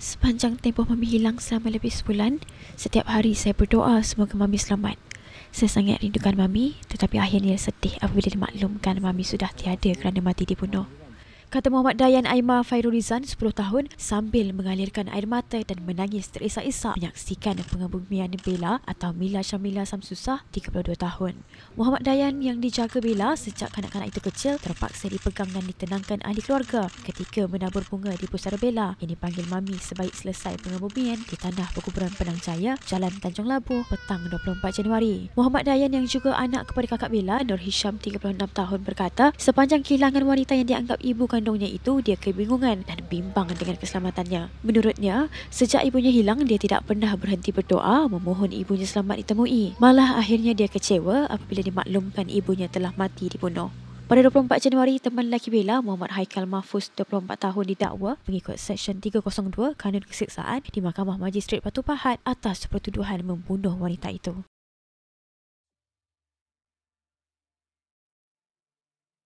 Sepanjang tempoh Mami hilang selama lebih sebulan, setiap hari saya berdoa semoga Mami selamat. Saya sangat rindukan Mami tetapi akhirnya sedih apabila dimaklumkan Mami sudah tiada kerana mati dibunuh kata Muhammad Dayan Aimar Fairulizan 10 tahun sambil mengalirkan air mata dan menangis terisak-isak menyaksikan pengebumian Bella atau Mila Syamila Samsusah 32 tahun. Muhammad Dayan yang dijaga Bella sejak kanak-kanak itu kecil terpaksa dipegang dan ditenangkan ahli keluarga ketika menabur bunga di pusara Bella yang dipanggil Mami sebaik selesai pengebumian di tanah perkuburan Penang Jaya, Jalan Tanjung Labu, petang 24 Januari. Muhammad Dayan yang juga anak kepada kakak Bella, Nur Hisham 36 tahun berkata, sepanjang kehilangan wanita yang dianggap ibu kan kandungnya itu dia kebingungan dan bimbang dengan keselamatannya. Menurutnya, sejak ibunya hilang dia tidak pernah berhenti berdoa memohon ibunya selamat ditemui. Malah akhirnya dia kecewa apabila dimaklumkan ibunya telah mati dibunuh. Pada 24 Januari, teman lelaki Bella, Muhammad Haikal Mahfuz, 24 tahun didakwa mengikut Seksyen 302 Kanun Kesiksaan di Mahkamah Majistret Batu Pahat atas pertuduhan membunuh wanita itu.